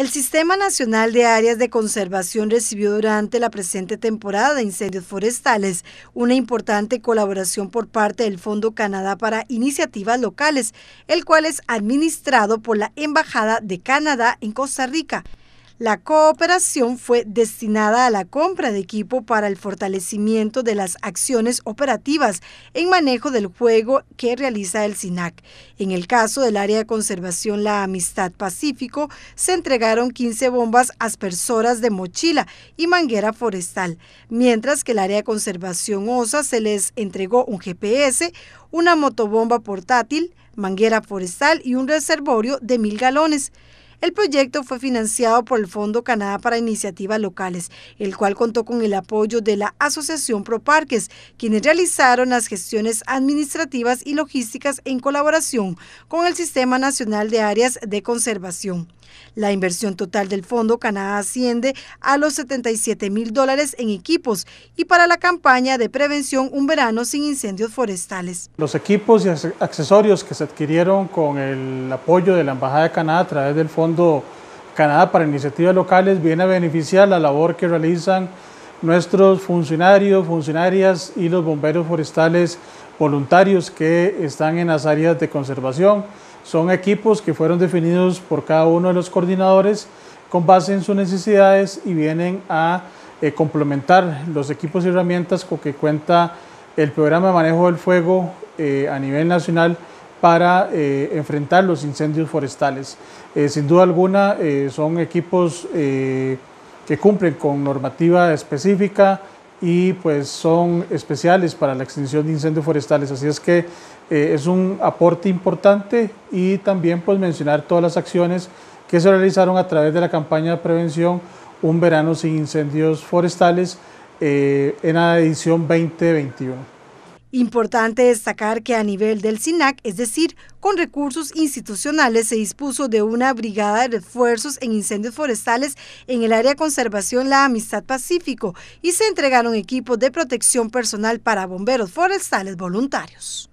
El Sistema Nacional de Áreas de Conservación recibió durante la presente temporada de incendios forestales una importante colaboración por parte del Fondo Canadá para Iniciativas Locales, el cual es administrado por la Embajada de Canadá en Costa Rica. La cooperación fue destinada a la compra de equipo para el fortalecimiento de las acciones operativas en manejo del juego que realiza el SINAC. En el caso del área de conservación La Amistad Pacífico, se entregaron 15 bombas aspersoras de mochila y manguera forestal, mientras que el área de conservación OSA se les entregó un GPS, una motobomba portátil, manguera forestal y un reservorio de mil galones. El proyecto fue financiado por el Fondo Canadá para Iniciativas Locales, el cual contó con el apoyo de la Asociación ProParques, quienes realizaron las gestiones administrativas y logísticas en colaboración con el Sistema Nacional de Áreas de Conservación. La inversión total del Fondo Canadá asciende a los 77 mil dólares en equipos y para la campaña de prevención Un verano sin incendios forestales. Los equipos y accesorios que se adquirieron con el apoyo de la Embajada de Canadá a través del Fondo Canadá para Iniciativas Locales viene a beneficiar la labor que realizan nuestros funcionarios, funcionarias y los bomberos forestales voluntarios que están en las áreas de conservación. Son equipos que fueron definidos por cada uno de los coordinadores con base en sus necesidades y vienen a eh, complementar los equipos y herramientas con que cuenta el programa de manejo del fuego eh, a nivel nacional para eh, enfrentar los incendios forestales. Eh, sin duda alguna, eh, son equipos que cumplen con normativa específica y pues son especiales para la extinción de incendios forestales. Así es que es un aporte importante y también pues mencionar todas las acciones que se realizaron a través de la campaña de prevención Un verano sin incendios forestales en la edición 2021. Importante destacar que a nivel del SINAC, es decir, con recursos institucionales, se dispuso de una brigada de refuerzos en incendios forestales en el área de conservación La Amistad Pacífico y se entregaron equipos de protección personal para bomberos forestales voluntarios.